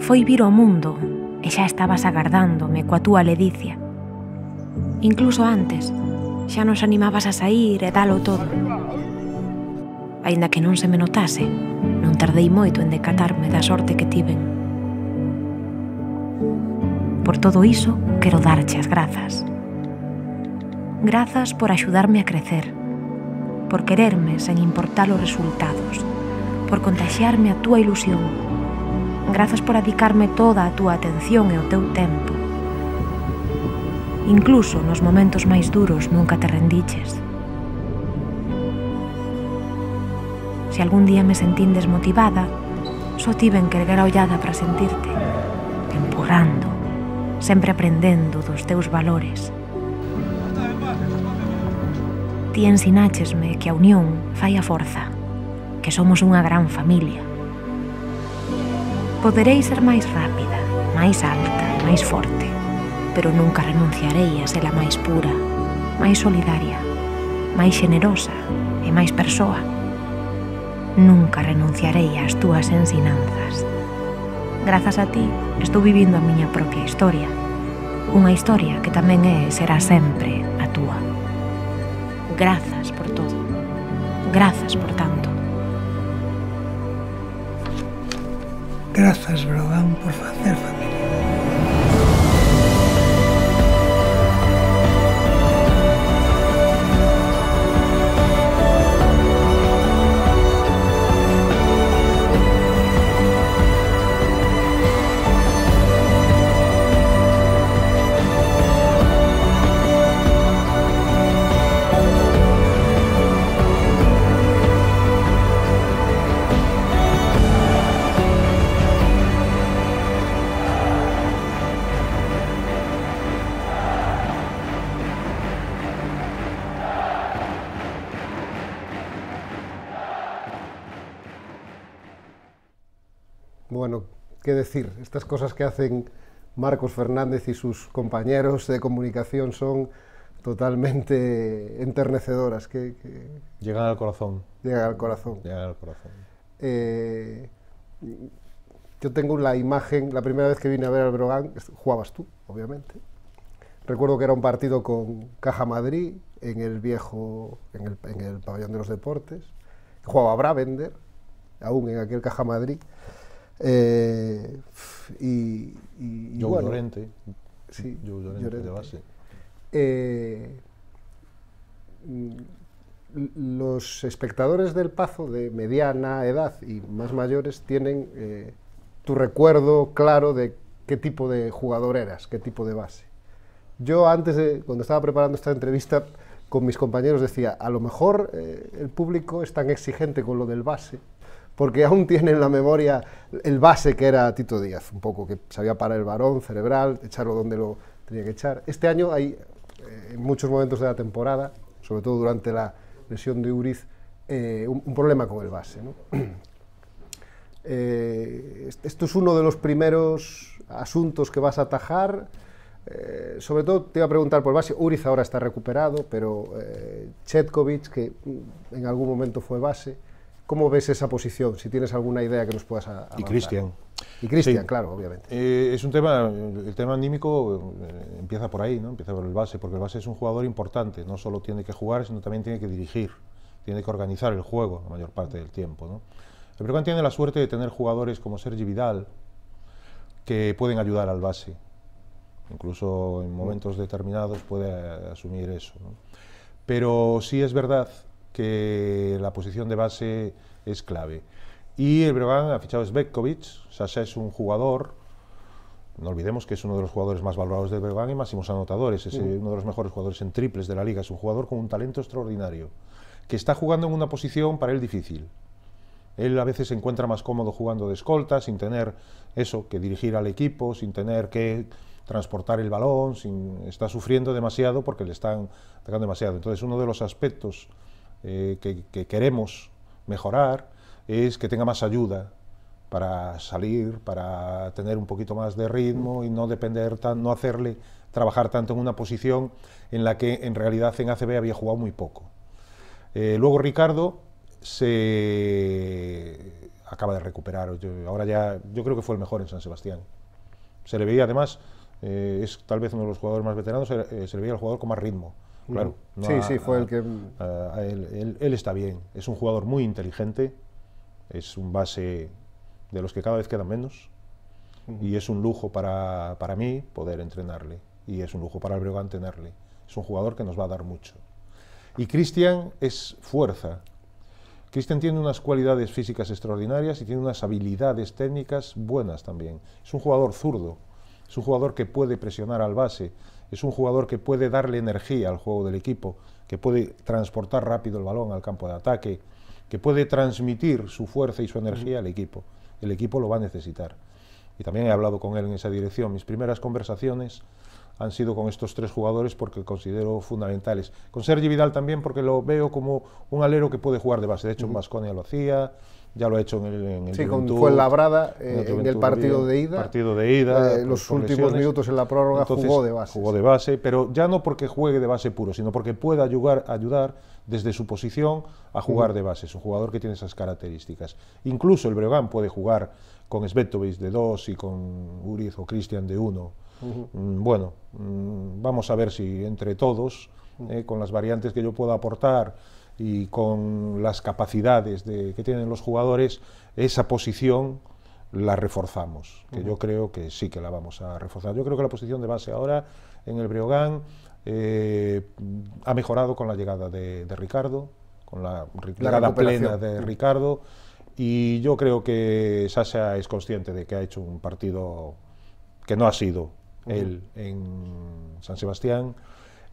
Foi vir ao mundo e xa estabas agardándome coa túa ledicia. Incluso antes, xa nos animabas a sair e dalo todo. Aínda que non se me notase, Non tardei moito en decatarme da sorte que tiven. Por todo iso, quero darche as grazas. Grazas por axudarme a crecer, por quererme sen importar os resultados, por contaxiarme a túa ilusión. Grazas por adicarme toda a túa atención e o teu tempo. Incluso nos momentos máis duros nunca te rendiches. Se algún día me sentín desmotivada, só tiven que erguer a ollada para sentirte, empurrando, sempre aprendendo dos teus valores. Ti ensináchesme que a unión fai a forza, que somos unha gran familia. Poderei ser máis rápida, máis alta, máis forte, pero nunca renunciarei a ser a máis pura, máis solidaria, máis generosa e máis persoa nunca renunciarei ás túas ensinanzas. Grazas a ti, estou vivindo a miña propia historia, unha historia que tamén é será sempre a túa. Grazas por todo. Grazas por tanto. Grazas, Brogan, por facer familia. que decir. Estas cosas que hacen Marcos Fernández y sus compañeros de comunicación son totalmente enternecedoras. Que, llegan al corazón. Llegan al corazón. Llegan al corazón. Eh, yo tengo la imagen, la primera vez que vine a ver al Brogan, jugabas tú, obviamente. Recuerdo que era un partido con Caja Madrid en el viejo, en el, en el pabellón de los deportes. Jugaba Bravender, aún en aquel Caja Madrid y, Sí, de base. los espectadores del Pazo de mediana edad y más mayores tienen eh, tu recuerdo claro de qué tipo de jugador eras, qué tipo de base. Yo antes, de, cuando estaba preparando esta entrevista con mis compañeros, decía, a lo mejor eh, el público es tan exigente con lo del base porque aún tiene en la memoria el base que era Tito Díaz, un poco que sabía parar el varón cerebral, echarlo donde lo tenía que echar. Este año hay, eh, en muchos momentos de la temporada, sobre todo durante la lesión de Uriz, eh, un, problema con el base. Eh, esto es uno de los primeros asuntos que vas a atajar. sobre todo te iba a preguntar por el base. Uriz ahora está recuperado, pero Chetkovich, que mm, en algún momento fue base, ¿Cómo ves esa posición? Si tienes alguna idea que nos puedas Y Cristian. Y Cristian, claro, obviamente. Eh, es un tema, el tema anímico eh, empieza por ahí, ¿no? Empieza por el base, porque el base es un jugador importante, no solo tiene que jugar, sino también tiene que dirigir, tiene que organizar el juego la mayor parte del tiempo, ¿no? El Perú tiene la suerte de tener jugadores como Sergi Vidal que pueden ayudar al base. Incluso en momentos determinados puede eh, asumir eso, Pero sí es verdad que la posición de base es clave. Y el Breogán ha fichado Svejkovic Sasha es un jugador, no olvidemos que es uno de los jugadores más valorados del Breogán y máximos anotadores, es eh, uno de los mejores jugadores en triples de la liga, es un jugador con un talento extraordinario, que está jugando en una posición para él difícil. Él a veces se encuentra más cómodo jugando de escolta, sin tener eso, que dirigir al equipo, sin tener que transportar el balón, está sufriendo demasiado porque le están atacando demasiado. Entonces uno de los aspectos eh, que, queremos mejorar es que tenga más ayuda para salir, para tener un poquito más de ritmo y no depender tan, no hacerle trabajar tanto en una posición en la que en realidad en ACB había jugado muy poco. Eh, luego Ricardo se acaba de recuperar, ahora ya yo creo que fue el mejor en San Sebastián. Se le veía además, eh, es tal vez uno de los jugadores más veteranos, se, se le veía el jugador con más ritmo claro. sí, sí, fue el que... él, está bien, es un jugador muy inteligente, es un base de los que cada vez quedan menos y es un lujo para, mí poder entrenarle y es un lujo para el Breogán tenerle. Es un jugador que nos va a dar mucho. Y Cristian es fuerza. Cristian tiene unas cualidades físicas extraordinarias y tiene unas habilidades técnicas buenas también. Es un jugador zurdo, es un jugador que puede presionar al base, es un jugador que puede darle energía al juego del equipo, que puede transportar rápido el balón al campo de ataque, que puede transmitir su fuerza y su energía al equipo. El equipo lo va a necesitar. Y también he hablado con él en esa dirección. Mis primeras conversaciones han sido con estos tres jugadores porque considero fundamentales. Con Sergi Vidal también porque lo veo como un alero que puede jugar de base. De hecho, uh -huh. lo hacía, ya lo ha hecho en el, en Sí, fue labrada en, el eh, partido de ida. Partido de ida. Eh, los últimos minutos en la prórroga jugó de base. Jugó de base, pero ya no porque juegue de base puro, sino porque pueda ayudar, ayudar desde su posición a jugar de base. Es un jugador que tiene esas características. Incluso el Breogán puede jugar con Svetovic de dos y con Uriz o Cristian de uno mm, Bueno, mm, vamos a ver si entre todos, eh, con las variantes que yo pueda aportar, y con las capacidades que tienen los jugadores, esa posición la reforzamos, que yo creo que sí que la vamos a reforzar. Yo creo que la posición de base ahora en el Breogán eh, ha mejorado con la llegada de, Ricardo, con la, llegada plena de Ricardo, y yo creo que Sasha es consciente de que ha hecho un partido que no ha sido él en San Sebastián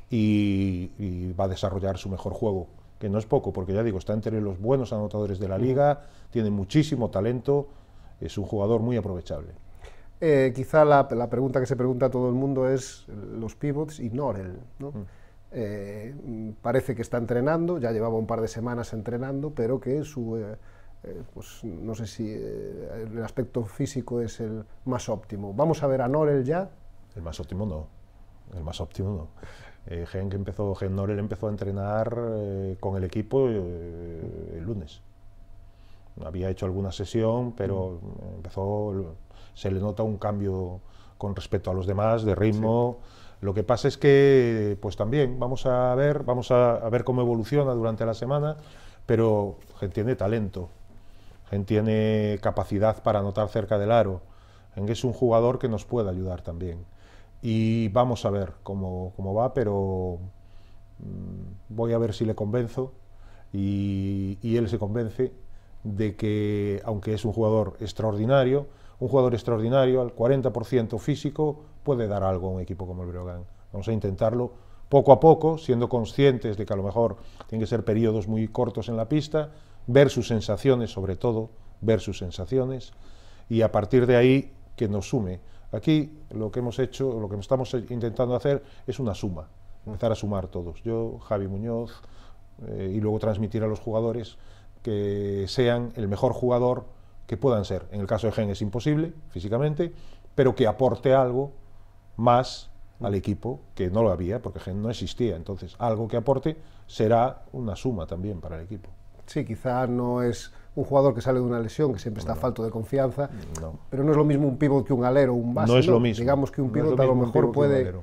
y va a desarrollar su mejor juego que no es poco, porque ya digo, está entre los buenos anotadores de la mm. liga, tiene muchísimo talento, es un jugador muy aprovechable. Eh, quizá la, pregunta que se pregunta a todo el mundo es los pivots y Norel. Mm. Eh, parece que está entrenando, ya llevaba un par de semanas entrenando, pero que su, eh, pues no sé si el aspecto físico es el más óptimo. ¿Vamos a ver a Norel ya? El más óptimo no, el más óptimo no. Eh, Gen que empezó, empezó a entrenar eh, con el equipo eh, el lunes. Había hecho alguna sesión, pero se le nota un cambio con respecto a los demás, de ritmo. Lo que pasa es que, pues también, vamos a ver, vamos a, a ver cómo evoluciona durante la semana, pero Gen tiene talento, Gen tiene capacidad para anotar cerca del aro. Gen es un jugador que nos puede ayudar también y vamos a ver cómo, va, pero mm, voy a ver si le convenzo y, él se convence de que, aunque es un jugador extraordinario, un jugador extraordinario al 40% físico puede dar algo a un equipo como el Breogán. Vamos a intentarlo poco a poco, siendo conscientes de que a lo mejor tienen que ser periodos muy cortos en la pista, ver sus sensaciones sobre todo, ver sus sensaciones, y a partir de ahí que nos sume Aquí lo que hemos hecho, lo que estamos intentando hacer es una suma, empezar a sumar todos. Yo, Javi Muñoz, eh, y luego transmitir a los jugadores que sean el mejor jugador que puedan ser. En el caso de Gen es imposible físicamente, pero que aporte algo más al equipo, que no lo había porque Gen no existía. Entonces, algo que aporte será una suma también para el equipo. Sí, quizás no es un jugador que sale de una lesión, que siempre está falto de confianza, pero no es lo mismo un pivot que un alero, un base. No es lo mismo. Digamos que un pívot a lo mejor puede...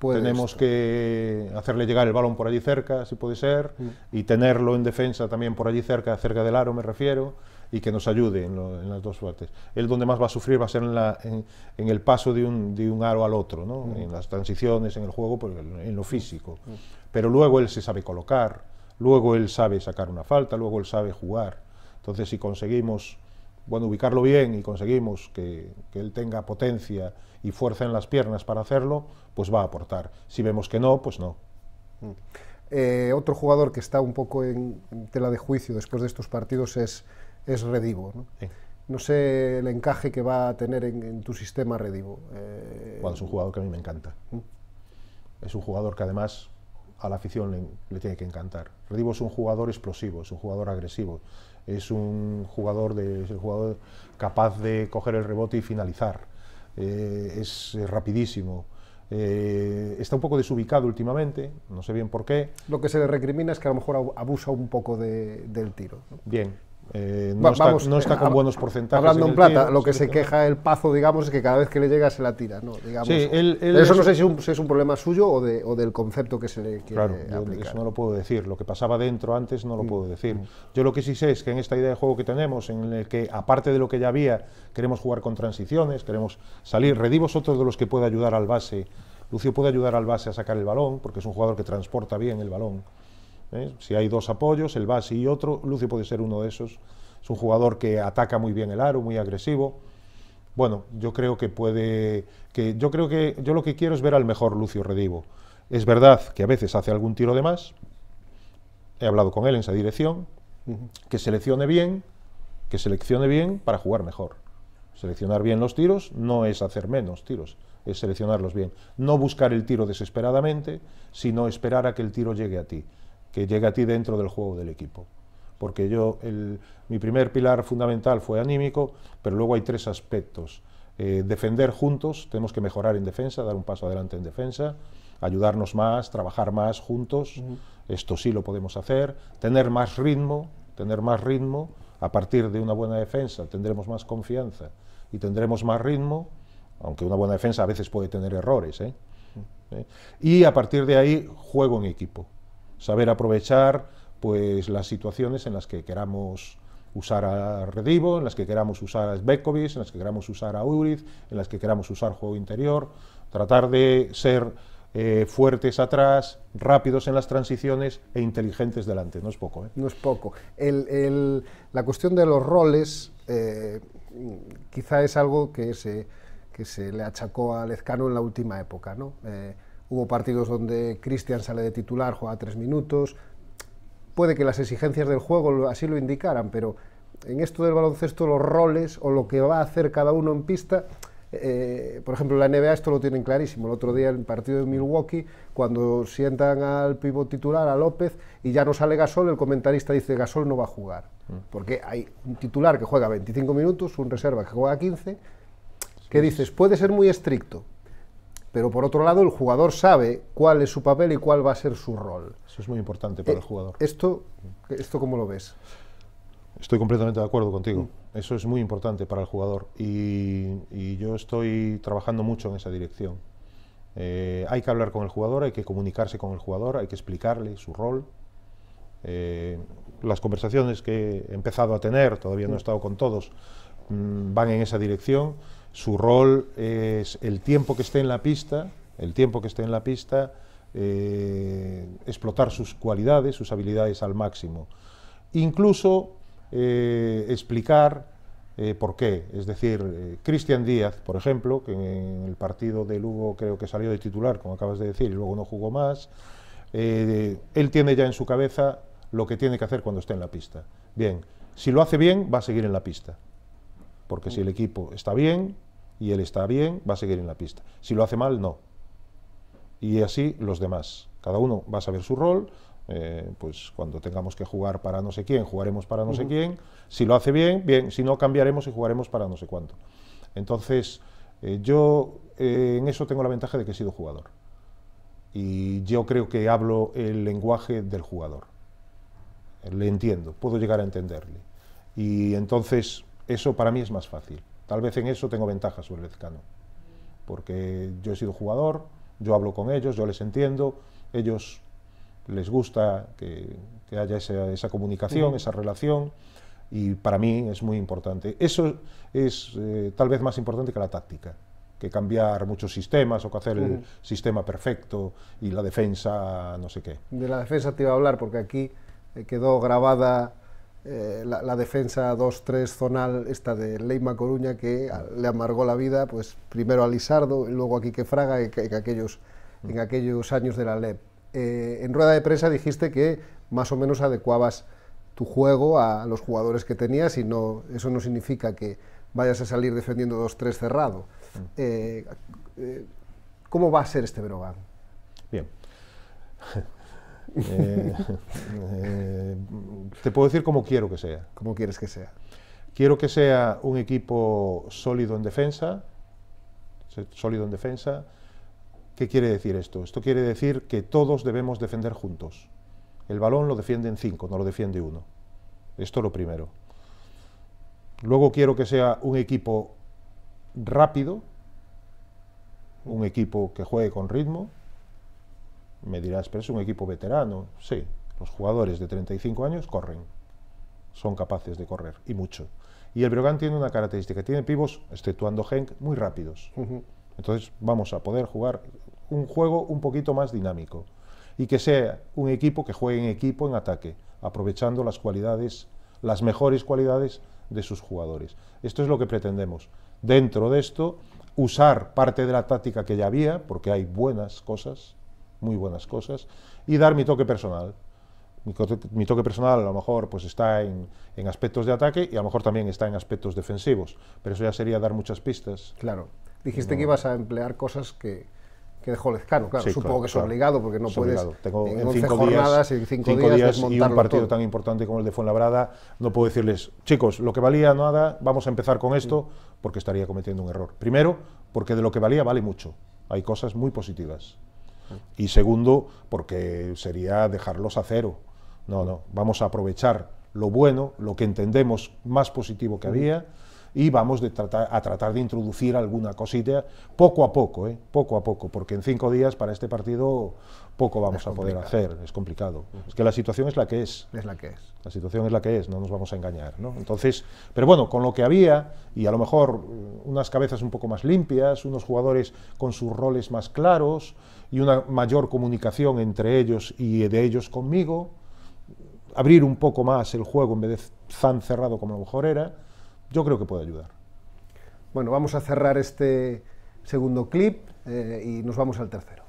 tenemos que hacerle llegar el balón por allí cerca, si puede ser, mm. y tenerlo en defensa también por allí cerca, cerca del aro me refiero, y que nos ayude en, las dos partes. Él donde más va a sufrir va a ser en, el paso de un, aro al otro, ¿no? Mm. en las transiciones, en el juego, pues, en lo físico. Mm. Pero luego él se sabe colocar, luego él sabe sacar una falta, luego él sabe jugar. Entonces, si conseguimos bueno, ubicarlo bien y conseguimos que, él tenga potencia y fuerza en las piernas para hacerlo, pues va a aportar. Si vemos que no, pues no. Mm. Eh, otro jugador que está un poco en, tela de juicio después de estos partidos es, es Redivo. ¿no? sé el encaje que va a tener en, tu sistema Redivo. Eh, bueno, es un jugador que a mí me encanta. ¿Mm? Es un jugador que además a la afición le, tiene que encantar. Redivo es un jugador explosivo, es un jugador agresivo, es un jugador, de, es jugador capaz de coger el rebote y finalizar, eh, es, rapidísimo. Eh, está un poco desubicado últimamente, no sé bien por qué. Lo que se le recrimina es que a lo mejor abusa un poco del tiro. Bien, eh, no, está, eh, con buenos porcentajes. Hablando en, plata, lo que se queja el Pazo, digamos, es que cada vez que le llega se la tira, ¿no? Digamos, eso no sé si, es un problema suyo o, del concepto que se le quiere claro, Eso no lo puedo decir. Lo que pasaba dentro antes no lo mm, puedo decir. Mm. Yo lo que sí sé es que en esta idea de juego que tenemos, en el que aparte de lo que ya había, queremos jugar con transiciones, queremos salir. Redivos otros de los que puede ayudar al base. Lucio puede ayudar al base a sacar el balón, porque es un jugador que transporta bien el balón. ¿eh? Si hay dos apoyos, el Basi y otro, Lucio puede ser uno de esos. Es un jugador que ataca muy bien el aro, muy agresivo. Bueno, yo creo que puede. Que yo creo que. Yo lo que quiero es ver al mejor Lucio Redivo. Es verdad que a veces hace algún tiro de más. He hablado con él en esa dirección. Que seleccione bien, que seleccione bien para jugar mejor. Seleccionar bien los tiros no es hacer menos tiros, es seleccionarlos bien. No buscar el tiro desesperadamente, sino esperar a que el tiro llegue a ti que llegue a ti dentro del juego del equipo. Porque yo, mi primer pilar fundamental fue anímico, pero luego hay tres aspectos. Eh, defender juntos, tenemos que mejorar en defensa, dar un paso adelante en defensa, ayudarnos más, trabajar más juntos, esto sí lo podemos hacer, tener más ritmo, tener más ritmo, a partir de una buena defensa tendremos más confianza y tendremos más ritmo, aunque una buena defensa a veces puede tener errores. ¿eh? ¿Eh? Y a partir de ahí, juego en equipo saber aprovechar pues las situaciones en las que queramos usar a Redivo, en las que queramos usar a Sbekovic, en las que queramos usar a Uriz, en las que queramos usar juego interior, tratar de ser eh, fuertes atrás, rápidos en las transiciones e inteligentes delante. No es poco. ¿eh? No es poco. la cuestión de los roles eh, quizá es algo que se, que se le achacó a Lezcano en la última época. ¿no? Hubo partidos donde Cristian sale de titular, juega tres minutos. Puede que las exigencias del juego así lo indicaran, pero en esto del baloncesto los roles o lo que va a hacer cada uno en pista, eh, por ejemplo, la NBA esto lo tienen clarísimo. El otro día en el partido de Milwaukee, cuando sientan al pivot titular, a López, y ya no sale Gasol, el comentarista dice Gasol no va a jugar. Mm. Porque hay un titular que juega 25 minutos, un reserva que juega 15, que dices, puede ser muy estricto, pero por otro lado el jugador sabe cuál es su papel y cuál va a ser su rol. Eso es muy importante para eh, el jugador. Esto, ¿Esto cómo lo ves? Estoy completamente de acuerdo contigo. Mm. Eso es muy importante para el jugador y, yo estoy trabajando mucho en esa dirección. Eh, hay que hablar con el jugador, hay que comunicarse con el jugador, hay que explicarle su rol. Eh, las conversaciones que he empezado a tener, todavía no he mm. estado con todos, mm, van en esa dirección su rol es el tiempo que esté en la pista, el tiempo que esté en la pista, eh, explotar sus cualidades, sus habilidades al máximo. Incluso eh, explicar eh, por qué. Es decir, Cristian Díaz, por ejemplo, que en el partido de Lugo creo que salió de titular, como acabas de decir, y luego no jugó más, él tiene ya en su cabeza lo que tiene que hacer cuando esté en la pista. Bien, si lo hace bien, va a seguir en la pista. Porque si el equipo está bien y él está bien, va a seguir en la pista. Si lo hace mal, no. Y así los demás. Cada uno va a saber su rol. Eh, pues cuando tengamos que jugar para no sé quién, jugaremos para no sé quién. Si lo hace bien, bien. Si no, cambiaremos y jugaremos para no sé cuánto. Entonces, eh, yo eh, en eso tengo la ventaja de que he sido jugador. Y yo creo que hablo el lenguaje del jugador. Le entiendo, puedo llegar a entenderle. Y entonces eso para mí es más fácil. Tal vez en eso tengo ventajas sobre el Lezcano, porque yo he sido jugador, yo hablo con ellos, yo les entiendo, ellos les gusta que, haya esa, comunicación, esa relación, y para mí es muy importante. Eso es eh, tal vez más importante que la táctica que cambiar muchos sistemas o que hacer el sistema perfecto y la defensa no sé qué. De la defensa te iba a hablar porque aquí eh, quedó grabada eh, la, defensa 2-3 zonal esta de Leima Coruña que le amargó la vida pues primero a lizardo y luego a Quique Fraga en, aquellos, mm. en aquellos años de la LEP. Eh, en rueda de prensa dijiste que más o menos adecuabas tu juego a, los jugadores que tenías y no, eso no significa que vayas a salir defendiendo 2-3 cerrado. Mm. Eh, ¿Cómo va a ser este verogado? Bien. Eh, eh, te puedo decir como quiero que sea. Como quieres que sea. Quiero que sea un equipo sólido en defensa, sólido en defensa. ¿Qué quiere decir esto? Esto quiere decir que todos debemos defender juntos. El balón lo defienden cinco, no lo defiende uno. Esto lo primero. Luego quiero que sea un equipo rápido, un equipo que juegue con ritmo, me dirás, pero es un equipo veterano. Sí, los jugadores de 35 años corren, son capaces de correr, y mucho. Y el Brogan tiene una característica, tiene pivos, exceptuando Henk, muy rápidos. Entonces vamos a poder jugar un juego un poquito más dinámico y que sea un equipo que juegue en equipo en ataque, aprovechando las cualidades, las mejores cualidades de sus jugadores. Esto es lo que pretendemos. Dentro de esto, usar parte de la táctica que ya había, porque hay buenas cosas, muy buenas cosas, y dar mi toque personal. Mi, toque personal a lo mejor pues está en, aspectos de ataque y a lo mejor también está en aspectos defensivos, pero eso ya sería dar muchas pistas. Claro, dijiste que ibas a emplear cosas que, que dejó Lezcano, claro, supongo que es obligado porque no puedes Tengo en, cinco días, en 5 días, y un partido tan importante como el de Fuenlabrada, no puedo decirles, chicos, lo que valía nada, vamos a empezar con esto, mm. porque estaría cometiendo un error. Primero, porque de lo que valía vale mucho, hay cosas muy positivas. Y segundo, porque sería dejarlos a cero. No, no, vamos a aprovechar lo bueno, lo que entendemos más positivo que había y vamos de a tratar de introducir alguna cosita poco a poco, ¿eh? poco a poco, porque en cinco días para este partido poco vamos a poder hacer, es complicado. Es que la situación es la que es. Es la que es. La situación es la que es, no nos vamos a engañar. Entonces, pero bueno, con lo que había, y a lo mejor mm, unas cabezas un poco más limpias, unos jugadores con sus roles más claros, y una mayor comunicación entre ellos y de ellos conmigo, abrir un poco más el juego en vez de tan cerrado como a lo mejor era, yo creo que puede ayudar. Bueno, vamos a cerrar este segundo clip eh, y nos vamos al tercero.